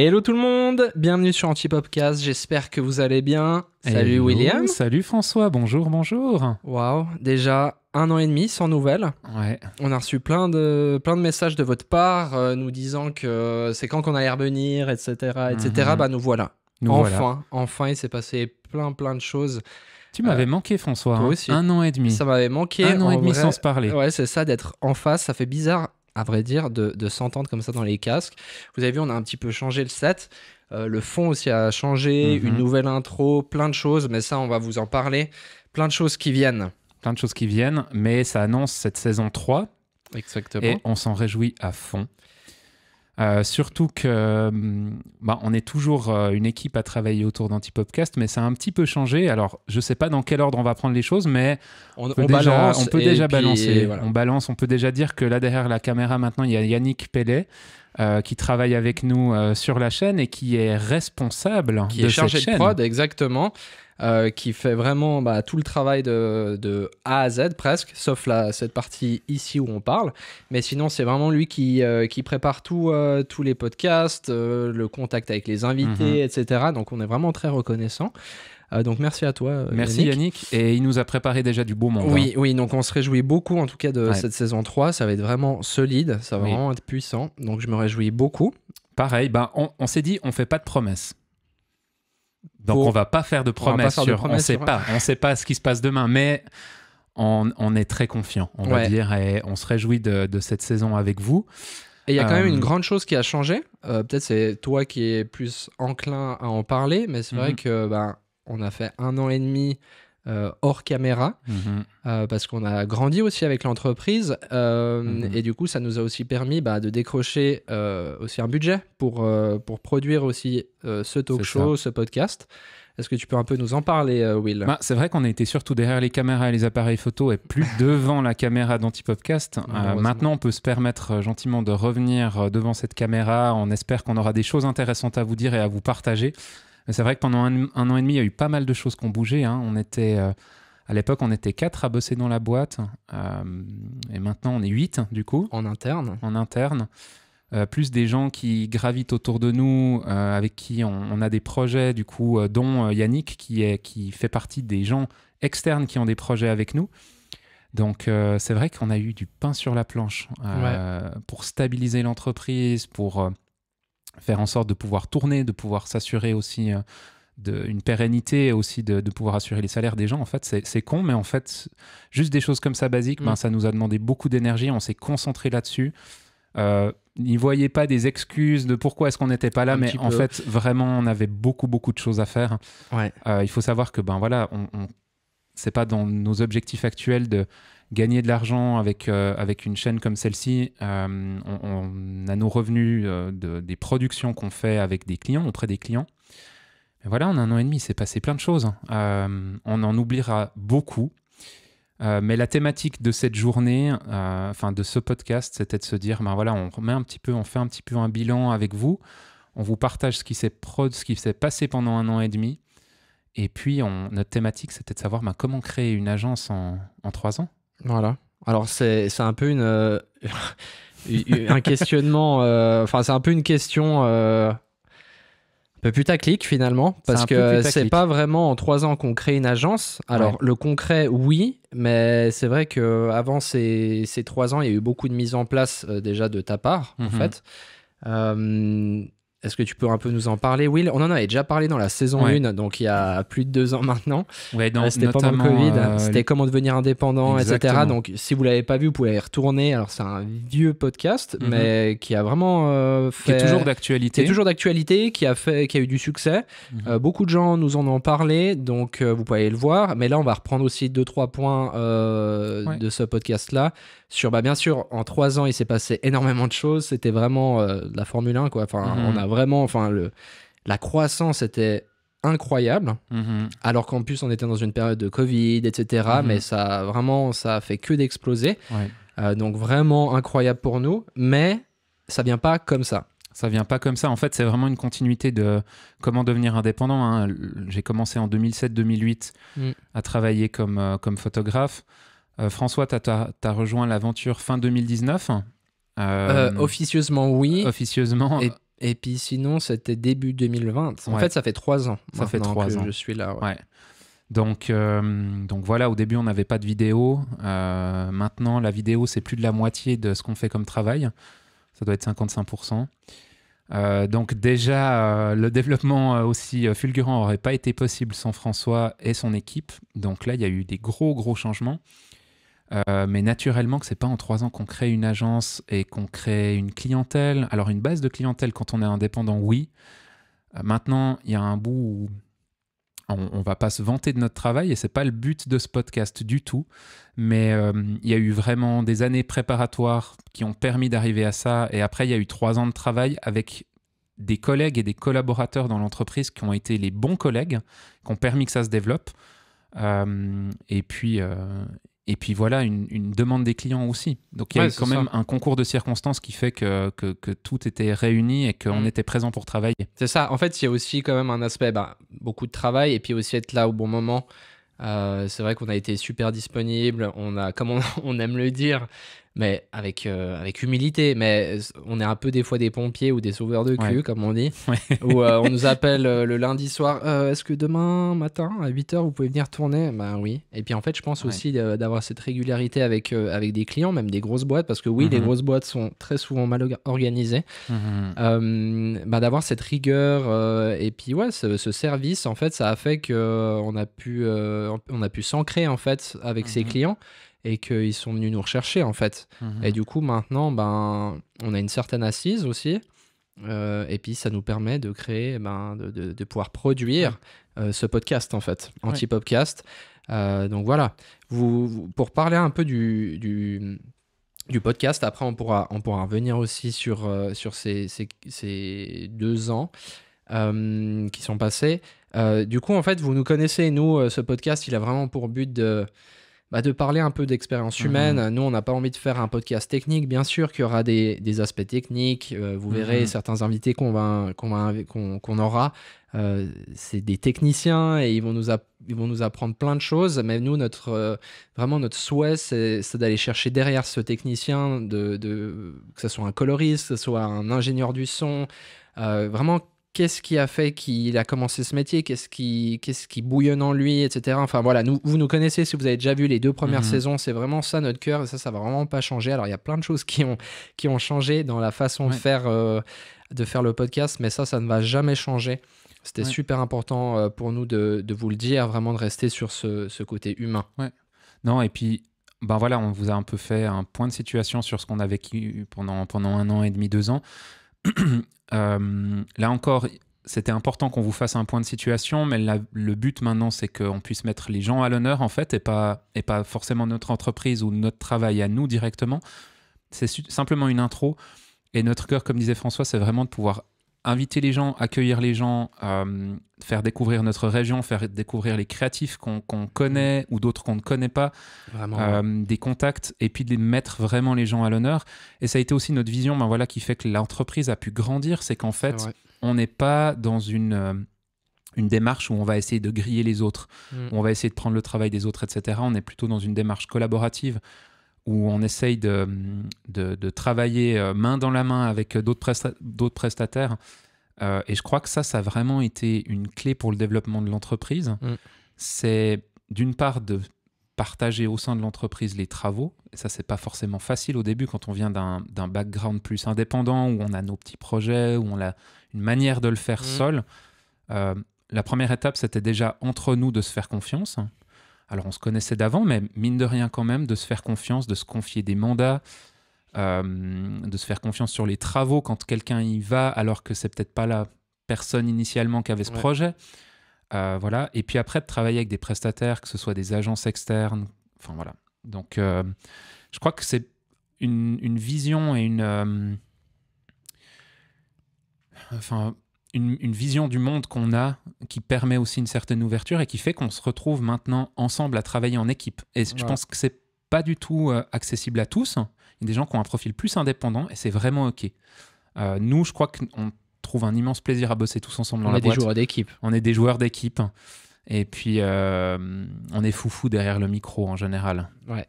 Hello tout le monde, bienvenue sur Antipopcast, j'espère que vous allez bien. Salut William. Salut François, bonjour, bonjour. Waouh, déjà un an et demi sans nouvelles. Ouais. On a reçu plein de, plein de messages de votre part euh, nous disant que euh, c'est quand qu'on allait revenir, etc. etc. Mhm. Bah nous voilà. enfin, enfin, il s'est passé plein plein de choses. Tu m'avais euh, manqué, François. Toi hein. aussi. Un an et demi. Ça m'avait manqué. Un an et demi sans se parler. Ouais, c'est ça, d'être en face. Ça fait bizarre à vrai dire, de, s'entendre comme ça dans les casques. Vous avez vu, on a un petit peu changé le set. Euh, le fond aussi a changé, mhm. une nouvelle intro, plein de choses, mais ça, on va vous en parler. Plein de choses qui viennent. Plein de choses qui viennent, mais ça annonce cette saison 3. Exactement. Et on s'en réjouit à fond. Euh, surtout que euh, bah, on est toujours euh, une équipe à travailler autour d'Antipopcast, mais ça a un petit peu changé. Alors, je ne sais pas dans quel ordre on va prendre les choses, mais on, peut déjà, on balancer. On balance, on peut déjà dire que là derrière la caméra maintenant, il y a Yannick Pellet. qui travaille avec nous sur la chaîne et qui est responsable qui de est chargé de prod exactement euh, qui fait vraiment bah, tout le travail de, A à Z presque, sauf la, cette partie ici où on parle. Mais sinon, c'est vraiment lui qui, euh, prépare tout, euh, tous les podcasts, le contact avec les invités, mhm. etc. Donc on est vraiment très reconnaissant. donc merci à toi. Merci Yannick. Et il nous a préparé déjà du beau monde. Oui, hein. oui. Donc on se réjouit beaucoup en tout cas de cette saison 3. Ça va être vraiment solide. Ça va vraiment être puissant. Donc je me réjouis beaucoup. Pareil, ben, on, on s'est dit, on fait pas de promesses. Donc on va pas faire de promesses on, sur, on sait pas, on sait pas ce qui se passe demain, mais on, est très confiant, on va dire, et on se réjouit de, cette saison avec vous. Et il y a quand même une euh, grande chose qui a changé. Euh, peut-être c'est toi qui es plus enclin à en parler, mais c'est vrai mhm. que ben, on a fait un an et demi euh, hors caméra, mhm. euh, parce qu'on a grandi aussi avec l'entreprise, euh, mhm. et du coup, ça nous a aussi permis bah, de décrocher aussi un budget pour, pour produire aussi ce talk show, ce podcast. Est-ce que tu peux un peu nous en parler, Will bah, C'est vrai qu'on a été surtout derrière les caméras et les appareils photo et plus devant la caméra d'Antipodcast. maintenant, on peut se permettre gentiment de revenir devant cette caméra. On espère qu'on aura des choses intéressantes à vous dire et à vous partager c'est vrai que pendant un, an et demi, il y a eu pas mal de choses qui ont bougé. Hein. On était, euh, à l'époque, on était quatre à bosser dans la boîte. Euh, et maintenant, on est huit, du coup. En interne. En interne. Euh, plus des gens qui gravitent autour de nous, avec qui on, a des projets, du coup, dont Yannick, qui, est, qui fait partie des gens externes qui ont des projets avec nous. Donc c'est vrai qu'on a eu du pain sur la planche pour stabiliser l'entreprise, pour faire en sorte de pouvoir tourner, de pouvoir s'assurer aussi euh, d'une pérennité, aussi de, de, pouvoir assurer les salaires des gens. En fait, c'est con, mais en fait, juste des choses comme ça basiques, ben, mm. ça nous a demandé beaucoup d'énergie, on s'est concentré là-dessus. Euh, n'y voyait pas des excuses de pourquoi est-ce qu'on n'était pas là, mais en fait, vraiment, on avait beaucoup, beaucoup de choses à faire. Ouais. Euh, il faut savoir que, ben voilà, on c'est pas dans nos objectifs actuels de gagner de l'argent avec, euh, avec une chaîne comme celle-ci, euh, on, a nos revenus euh, des productions qu'on fait avec des clients, auprès des clients. voilà, en un an et demi, c'est passé plein de choses. Hein. on en oubliera beaucoup. mais la thématique de cette journée, enfin de ce podcast, c'était de se dire, ben voilà, on un petit peu, on fait un petit peu un bilan avec vous. On vous partage ce qui s'est ce qui s'est passé pendant un an et demi. Et puis, notre thématique, c'était de savoir ben, comment créer une agence en, en trois ans. Voilà. Alors, c'est un peu une. Euh, un questionnement. Euh, enfin, c'est un peu une question. Euh, un peu putaclic finalement, parce que c'est pas vraiment en trois ans qu'on crée une agence. Alors, le concret, oui, mais c'est vrai que avant ces, trois ans, il y a eu beaucoup de mise en place déjà de ta part, en mhm. fait. Est-ce que tu peux un peu nous en parler, Will On en avait déjà parlé dans la saison 1, donc il y a plus de deux ans maintenant. Euh, c'était pendant Covid, euh, c'était comment devenir indépendant, etc. Donc si vous l'avez pas vu, vous pouvez y retourner. Alors c'est un vieux podcast, mhm. mais qui a vraiment euh, fait... Qui est toujours d'actualité. Qui toujours d'actualité, qui, a fait... qui a eu du succès. Mhm. beaucoup de gens nous en ont parlé, donc vous pouvez le voir. Mais là, on va reprendre aussi deux, trois points de ce podcast-là sur bah, bien sûr en trois ans il s'est passé énormément de choses c'était vraiment euh, la Formule 1 quoi mhm. on a vraiment enfin le la croissance était incroyable mhm. alors qu'en plus on était dans une période de Covid etc mhm. mais ça vraiment ça a fait que d'exploser euh, donc vraiment incroyable pour nous mais ça vient pas comme ça ça vient pas comme ça. En fait, c'est vraiment une continuité de comment devenir indépendant. Hein. J'ai commencé en 2007-2008 mm. à travailler comme, euh, comme photographe. Euh, François, tu as, rejoint l'aventure fin 2019 euh, euh, Officieusement, oui. Officieusement. Et, puis sinon, c'était début 2020. En fait, ça fait trois ans. Ça fait que Je suis là. Ouais. Donc, donc voilà, au début, on n'avait pas de vidéo. maintenant, la vidéo, c'est plus de la moitié de ce qu'on fait comme travail. Ça doit être 55%. donc déjà, le développement aussi fulgurant n'aurait pas été possible sans François et son équipe. Donc là, il y a eu des gros, gros changements. Euh, mais naturellement que c'est pas en trois ans qu'on crée une agence et qu'on crée une clientèle. Alors une base de clientèle quand on est indépendant, oui. Euh, maintenant, il y a un bout où on, on, va pas se vanter de notre travail et c'est pas le but de ce podcast du tout. Mais euh, il y a eu vraiment des années préparatoires qui ont permis d'arriver à ça. Et après, il y a eu trois ans de travail avec des collègues et des collaborateurs dans l'entreprise qui ont été les bons collègues, qui ont permis que ça se développe. et puis, et puis voilà, une, demande des clients aussi. Donc il y a quand même un concours de circonstances qui fait que, que, tout était réuni et qu'on mm. était présent pour travailler. C'est ça. En fait, il y a aussi quand même un aspect, bah, beaucoup de travail et puis aussi être là au bon moment. Euh, c'est vrai qu'on a été super disponible. On a, comme on aime le dire, mais avec, euh, avec humilité. Mais on est un peu des fois des pompiers ou des sauveurs de cul, comme on dit, où euh, on nous appelle euh, le lundi soir Est-ce que demain matin à 8h vous pouvez venir tourner Ben oui. Et puis en fait, je pense aussi d'avoir cette régularité avec, avec des clients, même des grosses boîtes, parce que oui, les mhm. grosses boîtes sont très souvent mal organisées. Mhm. Ben, d'avoir cette rigueur et puis ouais, ce, service, en fait, ça a fait qu'on a pu, on a pu s'ancrer en fait avec ces ses mhm. clients et qu'ils sont venus nous rechercher en fait. Mhm. Et du coup maintenant, ben, on a une certaine assise aussi. Euh, et puis ça nous permet de créer, ben, de, de, pouvoir produire euh, ce podcast en fait, anti-podcast. Euh, donc voilà, vous, pour parler un peu du, du, du, podcast, après on pourra, on pourra revenir aussi sur, sur ces, ces, ces, deux ans qui sont passés. du coup, en fait, vous nous connaissez, nous, ce podcast, il a vraiment pour but de, bah, de parler un peu d'expérience mhm. humaine. Nous, on n'a pas envie de faire un podcast technique, bien sûr qu'il y aura des, aspects techniques. Euh, vous verrez mhm. certains invités qu'on va, qu'on qu'on, aura. Euh, c'est des techniciens et ils vont, nous ils vont nous apprendre plein de choses. Mais nous, notre, euh, vraiment, notre souhait, c'est, d'aller chercher derrière ce technicien, de, que ce soit un coloriste, que ce soit un ingénieur du son, vraiment qu'est-ce qui a fait qu'il a commencé ce métier, qu'est-ce qui, ce qui bouillonne en lui, etc. Enfin voilà, nous, vous nous connaissez si vous avez déjà vu les deux premières mhm. saisons, c'est vraiment ça notre cœur et ça, ça va vraiment pas changer. Alors il y a plein de choses qui ont, qui ont changé dans la façon de, faire, euh, de faire le podcast, mais ça, ça ne va jamais changer. C'était super important euh, pour nous de, vous le dire, vraiment de rester sur ce, côté humain. Non, et puis ben voilà, on vous a un peu fait un point de situation sur ce qu'on a vécu pendant, pendant un an et demi, deux ans. Euh, là encore, c'était important qu'on vous fasse un point de situation, mais le but maintenant, c'est qu'on puisse mettre les gens à l'honneur, en fait, et pas, et pas forcément notre entreprise ou notre travail à nous directement. C'est simplement une intro. Et notre cœur, comme disait François, c'est vraiment de pouvoir inviter les gens, accueillir les gens, euh, faire découvrir notre région, faire découvrir les créatifs qu'on connaît mm. ou d'autres qu'on ne connaît pas, euh, des contacts, et puis de mettre vraiment les gens à l'honneur. Et ça a été aussi notre vision ben voilà, qui fait que l'entreprise a pu grandir, c'est qu'en fait, on n'est pas dans euh, une... démarche où on va essayer de griller les autres, mm. où on va essayer de prendre le travail des autres, etc. On est plutôt dans une démarche collaborative où on essaye de, travailler euh, main dans la main avec euh, d'autres prestataires. Euh, et je crois que ça, ça a vraiment été une clé pour le développement de l'entreprise. Mm. C'est d'une part de partager au sein de l'entreprise les travaux. Et ça, c'est pas forcément facile au début quand on vient d'un background plus indépendant, où on a nos petits projets, où on a une manière de le faire mm. seul. la première étape, c'était déjà entre nous de se faire confiance. Alors on se connaissait d'avant, mais mine de rien quand même, de se faire confiance, de se confier des mandats, euh, de se faire confiance sur les travaux quand quelqu'un y va, alors que c'est peut-être pas la personne initialement qui avait ce projet. Euh, voilà. Et puis après, de travailler avec des prestataires, que ce soit des agences externes. Enfin voilà. Donc euh, je crois que c'est une, une, vision et une. Enfin, une, vision du monde qu'on a qui permet aussi une certaine ouverture et qui fait qu'on se retrouve maintenant ensemble à travailler en équipe. Et je pense que c'est pas du tout euh, accessible à tous. Il y a des gens qui ont un profil plus indépendant et c'est vraiment OK. Euh, nous, je crois qu'on trouve un immense plaisir à bosser tous ensemble on est des joueurs d'équipe. On est des joueurs d'équipe. Et puis, euh, on est foufou derrière le micro en général. Ouais.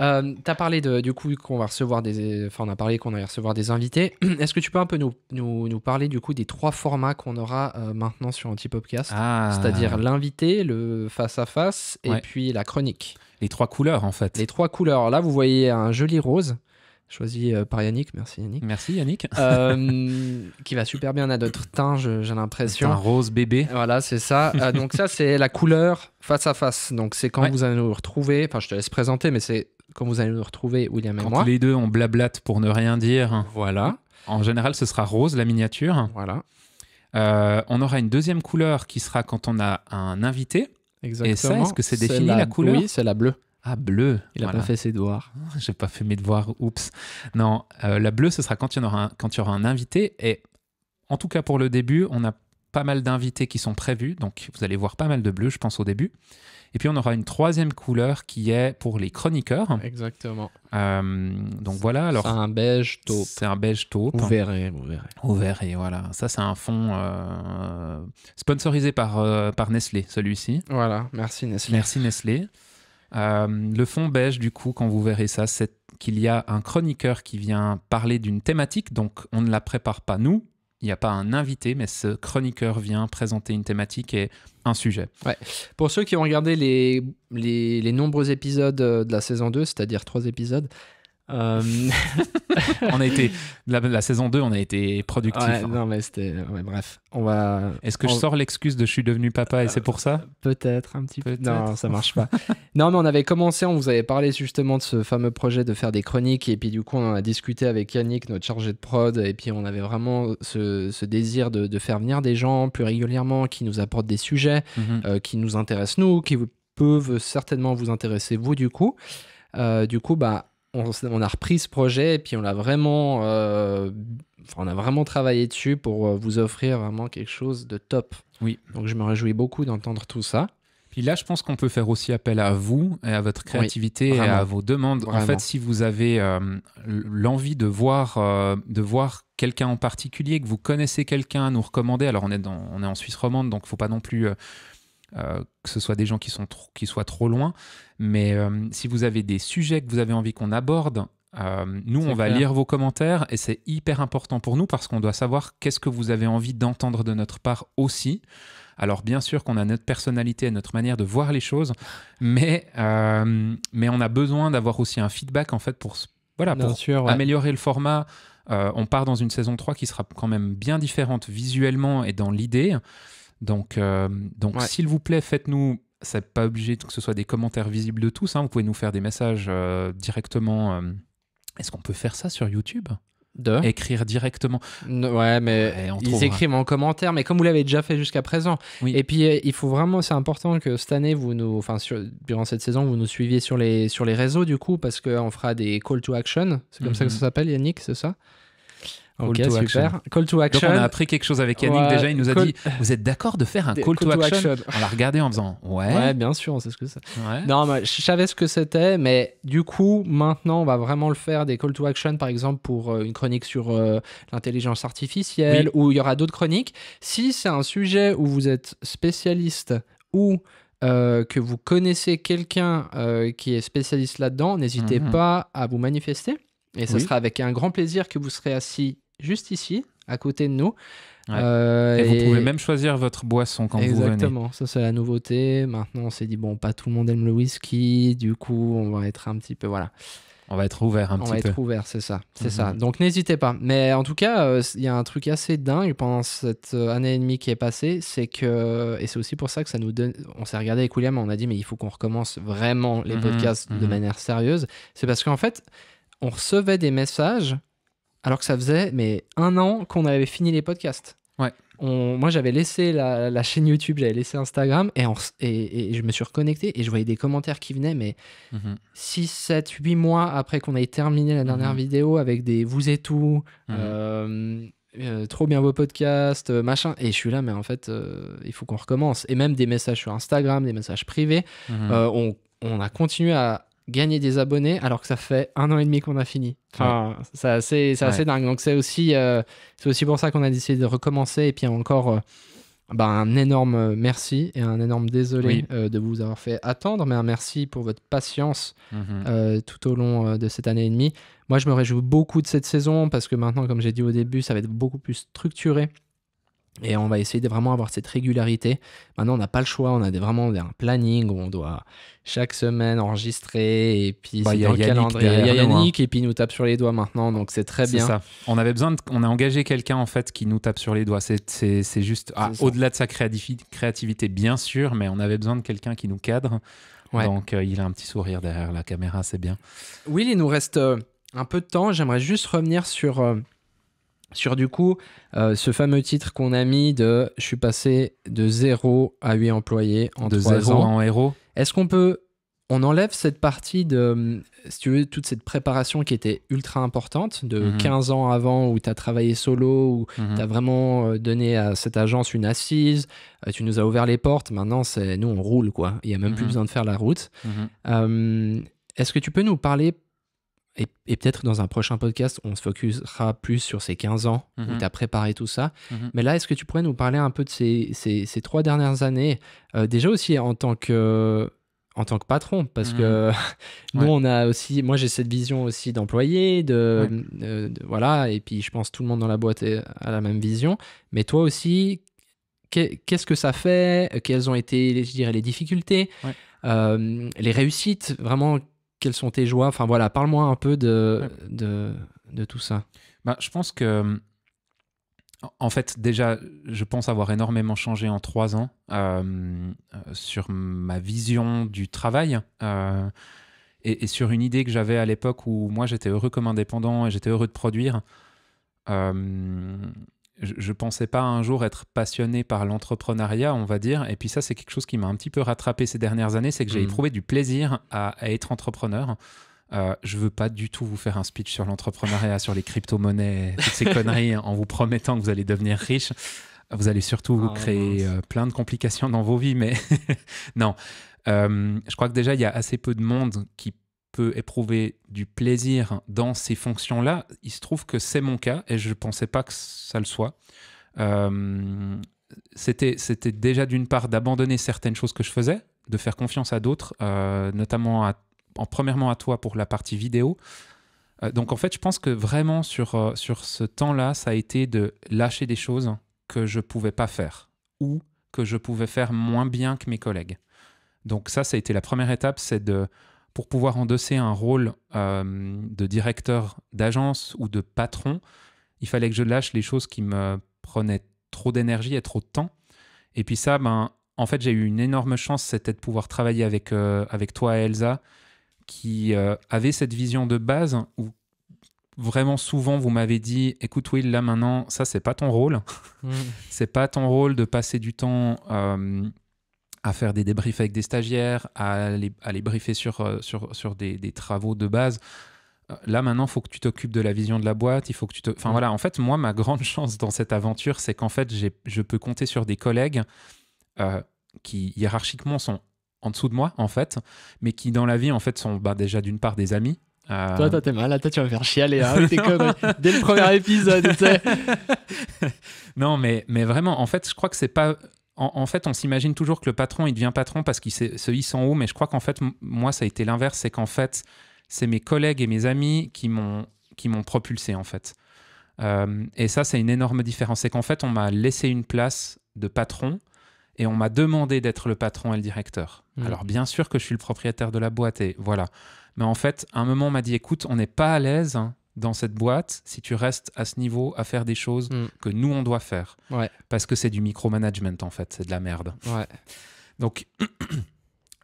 Euh, tu as parlé du coup qu'on va recevoir des. Enfin, on a parlé qu'on allait recevoir des invités. Est-ce que tu peux un peu nous, nous, parler du coup des trois formats qu'on aura euh, maintenant sur Antipopcast Podcast, ah. C'est-à-dire l'invité, le face-à-face et puis la chronique. Les trois couleurs en fait. Les trois couleurs. Là, vous voyez un joli rose choisi euh, par Yannick. Merci Yannick. Merci Yannick. Euh, qui va super bien à notre teint, j'ai l'impression. Un rose bébé. Voilà, c'est ça. donc ça, c'est la couleur face à face. Donc c'est quand vous allez nous retrouver. Enfin, je te laisse présenter, mais c'est quand vous allez nous retrouver, William et Quand moi. les deux, on blablate pour ne rien dire. Voilà. En général, ce sera rose, la miniature. Voilà. Euh, on aura une deuxième couleur qui sera quand on a un invité. Exactement. Et ça, est-ce que c'est défini la, couleur Oui, c'est la bleue. Ah, bleue. Il n'a pas fait ses devoirs. J'ai pas fait mes devoirs, oups. Non, euh, la bleue, ce sera quand il, y aura un, quand il y un invité. Et en tout cas, pour le début, on a pas mal d'invités qui sont prévus. Donc, vous allez voir pas mal de bleu, je pense, au début. Et puis on aura une troisième couleur qui est pour les chroniqueurs. Exactement. Euh, donc voilà. Alors c'est un beige taupe. C'est un beige taupe. Vous verrez, vous verrez. Vous verrez, voilà. Ça c'est un fond euh, sponsorisé par euh, par Nestlé, celui-ci. Voilà. Merci Nestlé. Merci Nestlé. le fond beige, du coup, quand vous verrez ça, c'est qu'il y a un chroniqueur qui vient parler d'une thématique, donc on ne la prépare pas nous, il n'y a pas un invité, mais ce chroniqueur vient présenter une thématique et un sujet. Pour ceux qui ont regardé les, les, les nombreux épisodes euh, de la saison 2, c'est-à-dire trois épisodes, euh, on a été la, saison 2, on a été productif. Hein. Non mais c'était bref. On va. Est-ce que je sors l'excuse de je suis devenu papa et c'est pour ça Peut-être un petit peu. Non, ça marche pas. non mais on avait commencé, on vous avait parlé justement de ce fameux projet de faire des chroniques et puis du coup on a discuté avec Yannick, notre chargé de prod et puis on avait vraiment ce, désir de, faire venir des gens plus régulièrement qui nous apportent des sujets mhm. euh, qui nous intéressent nous, qui peuvent certainement vous intéresser vous du coup. Euh, du coup bah on, a repris ce projet et puis on l'a vraiment, euh, on a vraiment travaillé dessus pour euh, vous offrir vraiment quelque chose de top. Oui. Donc je me réjouis beaucoup d'entendre tout ça. Puis là, je pense qu'on peut faire aussi appel à vous et à votre créativité et à vos demandes. En fait, si vous avez euh, l'envie de voir, de voir quelqu'un en particulier, que vous connaissez quelqu'un, nous recommander. Alors, on est, on est en Suisse romande, donc il ne faut pas non plus euh, que ce soit des gens qui, sont qui soient trop loin. Mais euh, si vous avez des sujets que vous avez envie qu'on aborde, euh, nous, on va lire vos commentaires et c'est hyper important pour nous parce qu'on doit savoir qu'est-ce que vous avez envie d'entendre de notre part aussi. Alors bien sûr qu'on a notre personnalité et notre manière de voir les choses, mais, mais on a besoin d'avoir aussi un feedback en fait pour, voilà, améliorer le format. on part dans une saison 3 qui sera quand même bien différente visuellement et dans l'idée. Donc, euh, donc s'il vous plaît, faites-nous. n'est pas obligé que ce soit des commentaires visibles de tous. Hein, vous pouvez nous faire des messages euh, directement. Euh, est-ce qu'on peut faire ça sur YouTube de écrire directement. Ouais, mais ils écrivent en commentaire, mais comme vous l'avez déjà fait jusqu'à présent. Et puis il faut vraiment, c'est important que cette année vous nous, enfin durant cette saison, vous nous suiviez sur les sur les réseaux du coup, parce qu'on fera des call to action. C'est comme mm-hmm. ça que ça s'appelle, Yannick, c'est ça Call to Action. Donc on a appris quelque chose avec Yannick déjà. Il nous a dit Vous êtes d'accord de faire un call, to, action. On l'a regardé en faisant Ouais. bien sûr, on sait ce que c'est. Non, mais je savais ce que c'était, mais du coup, maintenant, on va vraiment le faire des call to action, par exemple, pour euh, une chronique sur euh, l'intelligence artificielle où ou il y aura d'autres chroniques. Si c'est un sujet où vous êtes spécialiste ou. Euh, que vous connaissez quelqu'un qui est spécialiste là-dedans, n'hésitez mhm. pas à vous manifester. Et ce sera avec un grand plaisir que vous serez assis juste ici, à côté de nous. Euh, et, vous pouvez même choisir votre boisson quand vous venez. Exactement, ça c'est la nouveauté. Maintenant, on s'est dit bon, pas tout le monde aime le whisky, du coup, on va être un petit peu voilà. On va être ouvert un petit peu. On va être ouvert, c'est ça, c'est mhm. ça. Donc n'hésitez pas. Mais en tout cas, euh, il y a un truc assez dingue pendant cette euh, année et demie qui est passée, c'est que et c'est aussi pour ça que ça nous donne. On s'est regardé avec William, on a dit mais il faut qu'on recommence vraiment les mhm, podcasts de mhm. manière sérieuse. C'est parce qu'en fait, on recevait des messages alors que ça faisait mais un an qu'on avait fini les podcasts. Ouais. moi, j'avais laissé la, chaîne YouTube, j'avais laissé Instagram et, je me suis reconnecté et je voyais des commentaires qui venaient, mais 6, 7, 8 mois après qu'on ait terminé la dernière mhm. vidéo avec des vous et tout, mhm. euh, euh, trop bien vos podcasts, euh, machin. Et je suis là, mais en fait, il faut qu'on recommence. Et même des messages sur Instagram, des messages privés. Mhm. on a continué à, gagner des abonnés alors que ça fait un an et demi qu'on a fini. Enfin, c'est assez, dingue. Donc c'est aussi, euh, c'est aussi pour ça qu'on a décidé de recommencer. Et puis encore, euh, bah, un énorme euh, merci et un énorme désolé de vous avoir fait attendre, mais un merci pour votre patience mhm. tout au long de cette année et demie. Moi, je me réjouis beaucoup de cette saison parce que maintenant, comme j'ai dit au début, ça va être beaucoup plus structuré. Et on va essayer de vraiment avoir cette régularité. Maintenant, on n'a pas le choix, on a vraiment un planning où on doit chaque semaine enregistrer et puis bah, il y a hein. Yannick, et puis il nous tape sur les doigts maintenant, donc c'est très bien. Ça. On avait besoin, on a engagé quelqu'un en fait qui nous tape sur les doigts. C'est juste ah, au-delà de sa créativité, bien sûr, mais on avait besoin de quelqu'un qui nous cadre. Donc euh, il a un petit sourire derrière la caméra, c'est bien. Oui, il nous reste euh, un peu de temps. J'aimerais juste revenir sur. Euh, sur du coup euh, ce fameux titre qu'on a mis de je suis passé de zéro à huit employés en de ans. en héros. Est-ce qu'on peut on enlève cette partie de si tu veux toute cette préparation qui était ultra importante de 15 mhm. ans avant où tu as travaillé solo où mhm. tu as vraiment euh, donné à cette agence une assise, euh, tu nous as ouvert les portes, maintenant c'est nous on roule quoi, il y a même plus mhm. besoin de faire la route. est-ce que tu peux nous parler et, peut-être dans un prochain podcast, on se focusera plus sur ces 15 ans où mhm. tu as préparé tout ça. Mhm. Mais là, est-ce que tu pourrais nous parler un peu de ces, trois dernières années, euh, déjà aussi en tant que en tant que patron, parce mhm. que nous, on a aussi, moi j'ai cette vision aussi d'employé, de, voilà, et puis je pense tout le monde dans la boîte a la même vision, mais toi aussi, qu'est-ce que ça fait Quelles ont été, je dirais, les difficultés, euh, les réussites, vraiment quelles sont tes joies Enfin voilà, parle-moi un peu de, de, tout ça. Bah, je pense que, en fait, déjà, je pense avoir énormément changé en trois ans euh, euh, sur ma vision du travail. Euh, et, sur une idée que j'avais à l'époque où moi j'étais heureux comme indépendant et j'étais heureux de produire, je ne pensais pas un jour être passionné par l'entrepreneuriat, on va dire. Et puis ça, c'est quelque chose qui m'a un petit peu rattrapé ces dernières années, c'est que j'ai trouvé mm. du plaisir à, être entrepreneur. Euh, je veux pas du tout vous faire un speech sur l'entrepreneuriat, sur les crypto-monnaies, toutes ces conneries, hein, en vous promettant que vous allez devenir riche. Vous allez surtout ah, créer euh, plein de complications dans vos vies, mais non. Euh, je crois que déjà, il y a assez peu de monde qui peut éprouver du plaisir dans ces fonctions-là, il se trouve que c'est mon cas et je ne pensais pas que ça le soit. Euh, c'était, déjà d'une part d'abandonner certaines choses que je faisais, de faire confiance à d'autres, euh, notamment en, premièrement à toi pour la partie vidéo. Euh, donc en fait, je pense que vraiment sur, sur ce temps-là, ça a été de lâcher des choses que je ne pouvais pas faire ou que je pouvais faire moins bien que mes collègues. Donc ça, ça a été la première étape, c'est de pour pouvoir endosser un rôle euh, de directeur d'agence ou de patron, il fallait que je lâche les choses qui me prenaient trop d'énergie et trop de temps. Et puis ça, ben, en fait, j'ai eu une énorme chance, c'était de pouvoir travailler avec, euh, avec toi Elsa, qui euh, avait cette vision de base où vraiment souvent vous m'avez dit écoute Will là maintenant ça c'est pas ton rôle mm. c'est pas ton rôle de passer du temps à faire des débriefs avec des stagiaires, à les, à les briefer sur, euh, sur, sur des, travaux de base. Euh, là, maintenant, il faut que tu t'occupes de la vision de la boîte. Il faut que tu te... Enfin, voilà, en fait, moi, ma grande chance dans cette aventure, c'est qu'en fait, je peux compter sur des collègues euh, qui, hiérarchiquement, sont en dessous de moi, en fait, mais qui, dans la vie, en fait, sont bah, déjà, d'une part, des amis, Toi, toi, t'es mal. toi, tu vas me faire chialer. Hein, comme dès le premier épisode. non, mais, mais vraiment, en fait, je crois que c'est pas en, fait, on s'imagine toujours que le patron, il devient patron parce qu'il se, hisse en haut, mais je crois qu'en fait, moi, ça a été l'inverse. C'est qu'en fait, c'est mes collègues et mes amis qui m'ont propulsé, en fait. Euh, et ça, c'est une énorme différence. C'est qu'en fait, on m'a laissé une place de patron et on m'a demandé d'être le patron et le directeur. Mmh. Alors, bien sûr que je suis le propriétaire de la boîte et voilà. Mais en fait, à un moment, on m'a dit écoute, on n'est pas à l'aise hein, dans cette boîte si tu restes à ce niveau à faire des choses mm. que nous, on doit faire. Parce que c'est du micromanagement, en fait. C'est de la merde. Donc.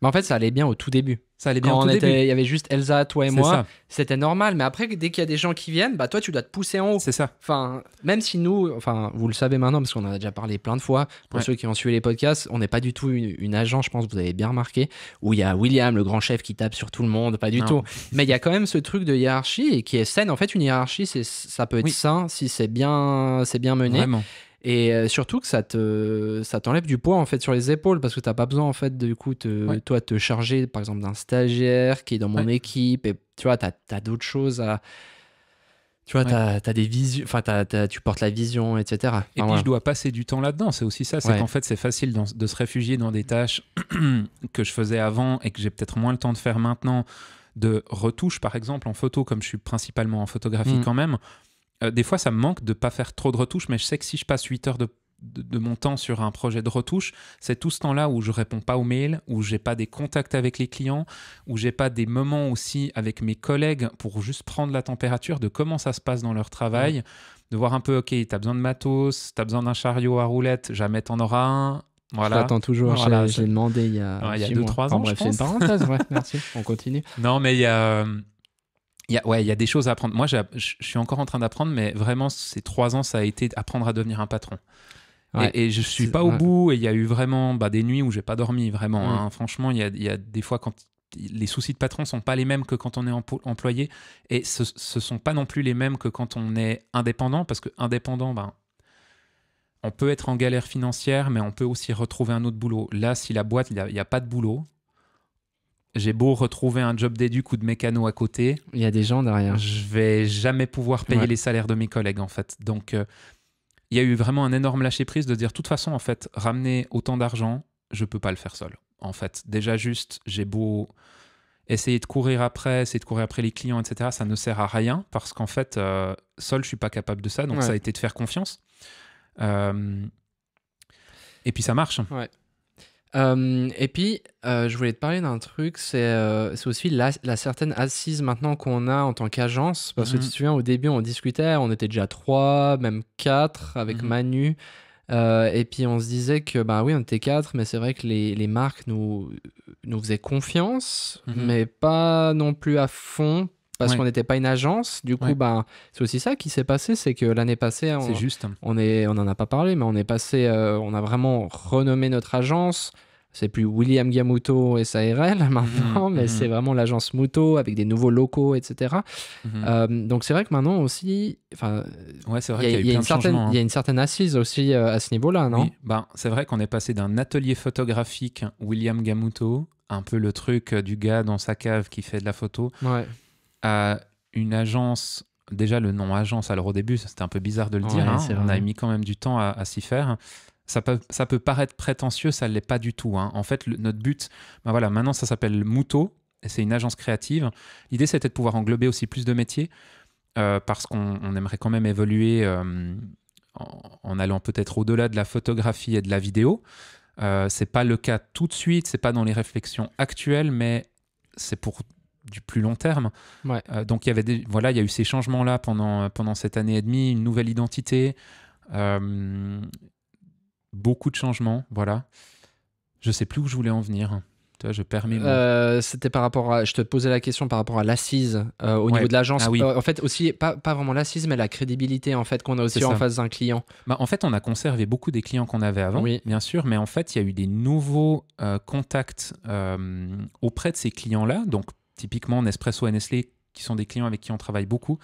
Mais en fait, ça allait bien au tout début. Ça allait bien il y avait juste Elsa, toi et moi. C'était normal, mais après, dès qu'il y a des gens qui viennent, bah toi, tu dois te pousser en haut. C'est ça. Enfin, même si nous, enfin, vous le savez maintenant parce qu'on en a déjà parlé plein de fois. Pour ceux qui ont suivi les podcasts, on n'est pas du tout une, agent, agence, je pense, vous avez bien remarqué, où il y a William, le grand chef, qui tape sur tout le monde, pas du tout. Mais il y a quand même ce truc de hiérarchie qui est saine. En fait, une hiérarchie, c'est, ça peut être sain si c'est bien, c'est bien mené. Vraiment. Et euh, surtout que ça te ça t'enlève du poids en fait sur les épaules parce que tu t'as pas besoin en fait du coup te, toi te charger par exemple d'un stagiaire qui est dans mon équipe et tu vois t'as as, d'autres choses à tu vois, as des enfin, tu portes la vision, etc. et puis, je dois passer du temps là-dedans. C'est aussi ça, c'est qu'en fait, c'est facile de se réfugier dans des tâches que je faisais avant et que j'ai peut-être moins le temps de faire maintenant, de retouches par exemple, en photo, comme je suis principalement en photographie mm. quand même. Euh, des fois, ça me manque de ne pas faire trop de retouches, mais je sais que si je passe 8 heures de, mon temps sur un projet de retouche, c'est tout ce temps-là où je réponds pas aux mails, où j'ai pas des contacts avec les clients, où j'ai pas des moments aussi avec mes collègues pour juste prendre la température de comment ça se passe dans leur travail, de voir un peu, ok, tu as besoin de matos, tu as besoin d'un chariot à roulettes, jamais t'en auras un, voilà. J'attends toujours. j'ai demandé il y a 2-3 ans. bref, je pense. une parenthèse. merci. On continue. Non, mais il y a, euh, il y a, ouais, il y a des choses à apprendre. Moi, je suis encore en train d'apprendre, mais vraiment, ces trois ans, ça a été apprendre à devenir un patron. Et, je je suis pas au bout. Et il y a eu vraiment bah, des nuits où j'ai pas dormi, vraiment. Mm. Hein. Franchement, il y, a, des fois quand les soucis de patron sont pas les mêmes que quand on est employé, et ce, ce sont pas non plus les mêmes que quand on est indépendant, parce que indépendant, ben, on peut être en galère financière, mais on peut aussi retrouver un autre boulot. Là, si la boîte, il n'y a, pas de boulot, j'ai beau retrouver un job d'éduc ou de mécano à côté. Il y a des gens derrière. Je vais jamais pouvoir payer les salaires de mes collègues, en fait. Donc, euh, il y a eu vraiment un énorme lâcher-prise de dire, de toute façon, en fait, ramener autant d'argent, je peux pas le faire seul. En fait, déjà juste, j'ai beau essayer de courir après, essayer de courir après les clients, etc. Ça ne sert à rien parce qu'en fait, euh, seul, je suis pas capable de ça. Donc, ça a été de faire confiance. Euh, et puis, ça marche. Ouais. Euh, et puis, euh, je voulais te parler d'un truc, c'est euh, aussi la, certaine assise maintenant qu'on a en tant qu'agence. Parce que mhm. tu te souviens, au début, on discutait, on était déjà trois, même quatre avec mhm. Manu. et puis, on se disait que, bah oui, on était quatre, mais c'est vrai que les, marques nous, nous faisaient confiance, mhm. mais pas non plus à fond parce qu'on n'était pas une agence. Du coup, ben, c'est aussi ça qui s'est passé, c'est que l'année passée, on, n'en on est, a pas parlé, mais on est passé, euh, on a vraiment renommé notre agence. C'est plus William Gamuto SARL maintenant, mhm, mais mhm. c'est vraiment l'agence Muto avec des nouveaux locaux, etc. Mhm. Euh, donc c'est vrai que maintenant aussi, enfin, ouais, c'est vrai il y, a une certaine assise aussi euh, à ce niveau-là, non oui, ben, c'est vrai qu'on est passé d'un atelier photographique William Gamuto, un peu le truc du gars dans sa cave qui fait de la photo. Ouais à une agence. Déjà, le nom agence, alors au début, c'était un peu bizarre de le dire. Hein. On a mis quand même du temps à, s'y faire. Ça peut, ça peut paraître prétentieux, ça ne l'est pas du tout. Hein. En fait, notre but, ben voilà, maintenant ça s'appelle Mouto, c'est une agence créative. L'idée, c'était de pouvoir englober aussi plus de métiers, euh, parce qu'on aimerait quand même évoluer euh, en, allant peut-être au-delà de la photographie et de la vidéo. Euh, c'est pas le cas tout de suite, c'est pas dans les réflexions actuelles, mais c'est pour du plus long terme. Euh, donc il y avait des, voilà, il y a eu ces changements là pendant pendant cette année et demie, une nouvelle identité, euh, beaucoup de changements, voilà. Je sais plus où je voulais en venir. Tu vois, je permets. Euh, c'était par rapport à. Je te posais la question par rapport à l'assise au niveau de l'agence. Ah en fait, aussi, pas, pas vraiment l'assise, mais la crédibilité en fait qu'on a aussi en face d'un client. Bah, en fait, on a conservé beaucoup des clients qu'on avait avant, bien sûr, mais en fait, il y a eu des nouveaux contacts auprès de ces clients-là, donc typiquement Nespresso et Nestlé, qui sont des clients avec qui on travaille beaucoup,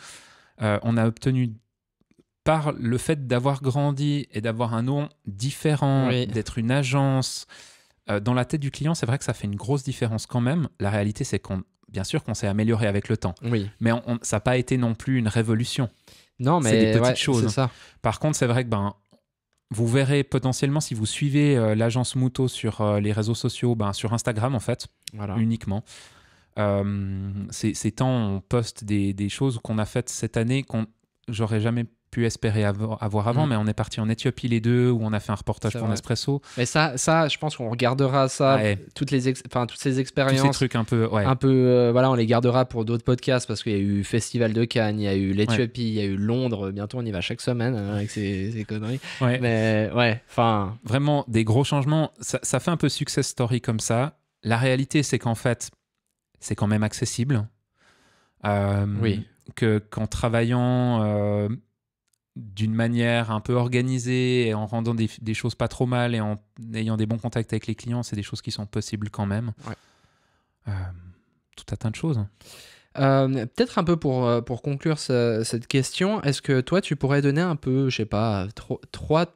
euh, on a obtenu par le fait d'avoir grandi et d'avoir un nom différent, d'être une agence, euh, dans la tête du client, c'est vrai que ça fait une grosse différence quand même. La réalité, c'est qu'on, bien sûr, qu'on s'est amélioré avec le temps. Oui. Mais ça n'a pas été non plus une révolution. Non, mais c'est des petites choses. Hein. Ça. Par contre, c'est vrai que ben, vous verrez potentiellement si vous suivez euh, l'agence Muto sur les réseaux sociaux, ben, sur Instagram en fait, uniquement. Euh, c'est c'est temps, on poste des, des choses qu'on a faites cette année qu'on j'aurais jamais pu espérer avoir avant, mm. mais on est parti en Éthiopie les deux, où on a fait un reportage pour Nespresso. Mais ça, ça, je pense qu'on regardera ça, toutes les, toutes ces expériences, Tous ces trucs un peu, ouais. un peu, euh, voilà, on les gardera pour d'autres podcasts parce qu'il y a eu Festival de Cannes, il y a eu l'Éthiopie, il y a eu Londres. Bientôt, on y va chaque semaine hein, avec ces, conneries. Mais ouais, enfin, vraiment des gros changements. Ça, ça fait un peu success story comme ça. La réalité, c'est qu'en fait, c'est quand même accessible. Euh, oui. Que qu'en travaillant euh, d'une manière un peu organisée et en rendant des, choses pas trop mal et en ayant des bons contacts avec les clients, c'est des choses qui sont possibles quand même. Euh, tout un tas de choses. peut-être un peu pour, pour conclure cette question, est-ce que toi tu pourrais donner un peu, je sais pas, trois,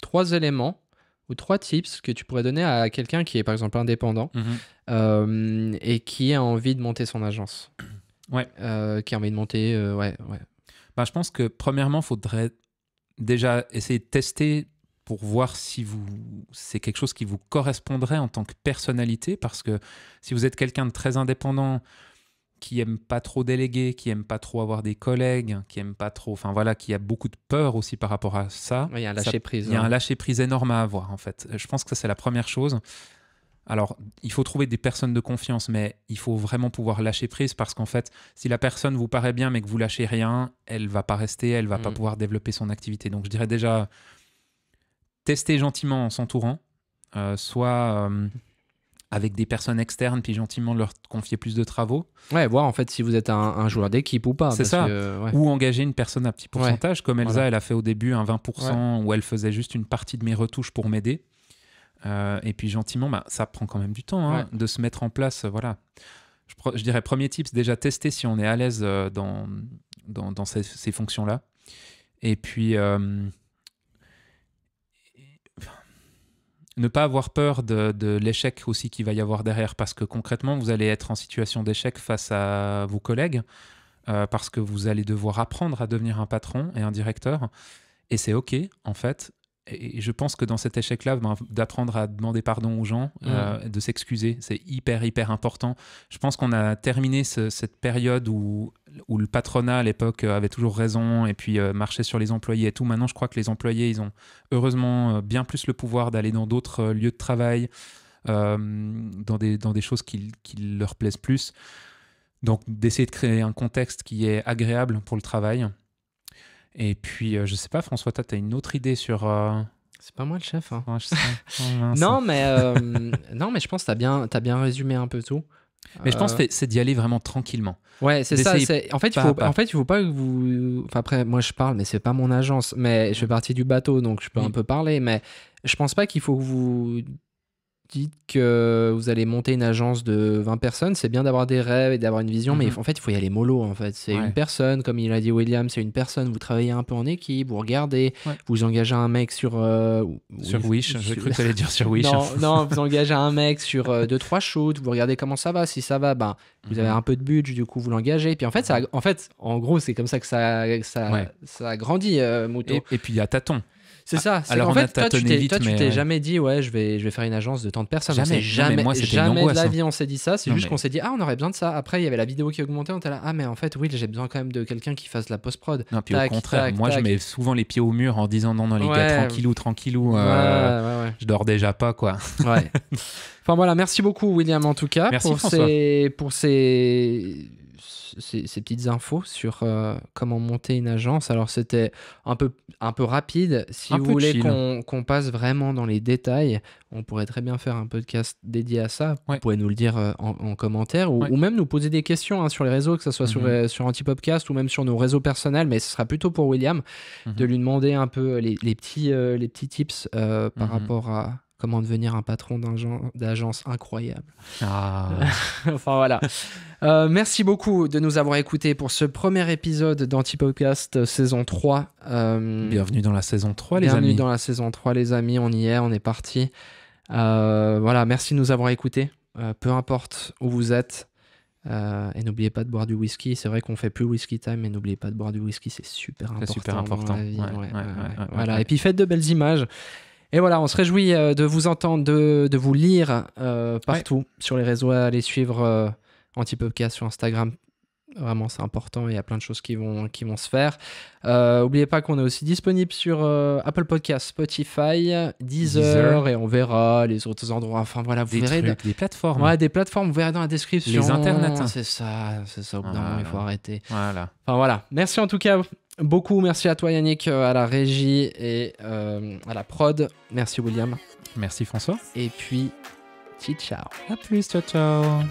trois éléments ou trois tips que tu pourrais donner à quelqu'un qui est par exemple indépendant mhm. euh, et qui a envie de monter son agence Ouais. Euh, qui a envie de monter euh, Ouais, ouais. Bah, je pense que premièrement, il faudrait déjà essayer de tester pour voir si vous c'est quelque chose qui vous correspondrait en tant que personnalité parce que si vous êtes quelqu'un de très indépendant qui aime pas trop déléguer, qui aime pas trop avoir des collègues, qui aime pas trop, enfin voilà, qui a beaucoup de peur aussi par rapport à ça. Il y a un lâcher prise. Il y a un hein. lâcher prise énorme à avoir en fait. Je pense que ça c'est la première chose. Alors, il faut trouver des personnes de confiance, mais il faut vraiment pouvoir lâcher prise parce qu'en fait, si la personne vous paraît bien mais que vous lâchez rien, elle va pas rester, elle va pas mm. pouvoir développer son activité. Donc, je dirais déjà tester gentiment en s'entourant, euh, soit euh, avec des personnes externes, puis gentiment leur confier plus de travaux. Ouais, voir en fait si vous êtes un, joueur d'équipe ou pas. C'est ça. Euh, ou engager une personne à petit pourcentage, comme Elsa, elle a fait au début un 20% où elle faisait juste une partie de mes retouches pour m'aider. Euh, et puis gentiment, bah, ça prend quand même du temps hein, de se mettre en place. Euh, voilà. Je, dirais, premier c'est déjà tester si on est à l'aise dans, dans, ces, fonctions-là. Et puis, ne pas avoir peur de, l'échec aussi qu'il va y avoir derrière, parce que concrètement, vous allez être en situation d'échec face à vos collègues, euh, parce que vous allez devoir apprendre à devenir un patron et un directeur. Et c'est OK, en fait et je pense que dans cet échec-là, ben, d'apprendre à demander pardon aux gens, mm. euh, de s'excuser, c'est hyper, hyper important. Je pense qu'on a terminé cette période où, où le patronat, à l'époque, euh, avait toujours raison et puis euh, marchait sur les employés et tout. Maintenant, je crois que les employés, ils ont heureusement bien plus le pouvoir d'aller dans d'autres lieux de travail, dans, des, dans des choses qui, qui leur plaisent plus. Donc, d'essayer de créer un contexte qui est agréable pour le travail. Et puis, euh, je sais pas, François, tu as une autre idée sur. Euh, c'est pas moi le chef. Hein. Oh, non, mais, euh, non, mais je pense que tu as bien, bien résumé un peu tout. Mais je pense que c'est d'y aller vraiment tranquillement. Ouais, c'est ça. En fait, il faut, en fait, il faut pas que vous. Enfin, après, moi, je parle, mais c'est pas mon agence. Mais je fais partie du bateau, donc je peux un peu parler. Mais je pense pas qu'il faut que vous dites que vous allez monter une agence de 20 personnes, c'est bien d'avoir des rêves et d'avoir une vision, mais mhm. en fait, il faut y aller mollo. En fait, c'est une personne, comme il a dit William, c'est une personne. Vous travaillez un peu en équipe, vous regardez, vous engagez un mec sur euh, Wish. Je cru que tu allais dire sur Wish. non, non, vous engagez un mec sur 2 euh, deux trois shoots, vous regardez comment ça va. Si ça va, ben vous avez mhm. un peu de budget, du coup vous l'engagez. Puis en fait, ça, en fait, en gros, c'est comme ça que ça ça, grandit euh, Et, et, puis il y a Taton c'est ah, ça. Alors en fait, toi, tu t'es, jamais dit, ouais, je vais, je vais faire une agence de tant de personnes. Jamais, jamais, moi, jamais de la hein. vie, on s'est dit ça. C'est juste qu'on s'est dit, ah, on aurait besoin de ça. Après, il y avait la vidéo qui augmentait, on était là, ah, mais en fait, oui, j'ai besoin quand même de quelqu'un qui fasse la post-prod. Non, puis au contraire, moi, je mets souvent les pieds au mur en disant, non, non, les gars, tranquillou, tranquillou, euh, je dors déjà pas, quoi. Ouais. enfin, voilà, merci beaucoup, William, en tout cas, pour, ces, pour ces ces, petites infos sur euh, comment monter une agence. Alors c'était un peu, un peu rapide. Si vous voulez qu'on passe vraiment dans les détails, on pourrait très bien faire un podcast dédié à ça. Vous pouvez nous le dire euh, en, commentaire ou, même nous poser des questions hein, sur les réseaux, que ce soit sur sur, mhm. euh, sur Antipopcast ou même sur nos réseaux personnels, mais ce sera plutôt pour William de mhm. lui demander un peu les, les petits, les petits tips par mhm. rapport à, Comment devenir un patron d'agence incroyable. Ah. enfin voilà. Euh, merci beaucoup de nous avoir écoutés pour ce premier épisode d'Antipodcast euh, saison 3. Euh, bienvenue dans la saison 3, les amis. Bienvenue dans la saison 3, les amis. On y est, on est parti. voilà, merci de nous avoir écoutés. peu importe où vous êtes. et n'oubliez pas de boire du whisky. C'est vrai qu'on fait plus whisky time, mais n'oubliez pas de boire du whisky, c'est super important. super important. voilà. Et puis faites de belles images. Et voilà, on se réjouit euh, de vous entendre, de, vous lire euh, partout sur les réseaux, à aller suivre euh, Antipopcast sur Instagram, Vraiment, c'est important. Il y a plein de choses qui vont, qui vont se faire. Euh, N'oubliez pas qu'on est aussi disponible sur euh, Apple Podcast, Spotify, Deezer, et on verra les autres endroits. Enfin voilà, vous verrez. Des plateformes. Ouais, des plateformes. Vous verrez dans la description. Les internets. Hein. C'est ça, c'est ça. il faut arrêter. Voilà. Enfin voilà. Merci en tout cas beaucoup. Merci à toi, Yannick, euh, à la régie et euh, à la prod. Merci, William. Merci, François. Et puis, ciao. À plus, ciao, ciao.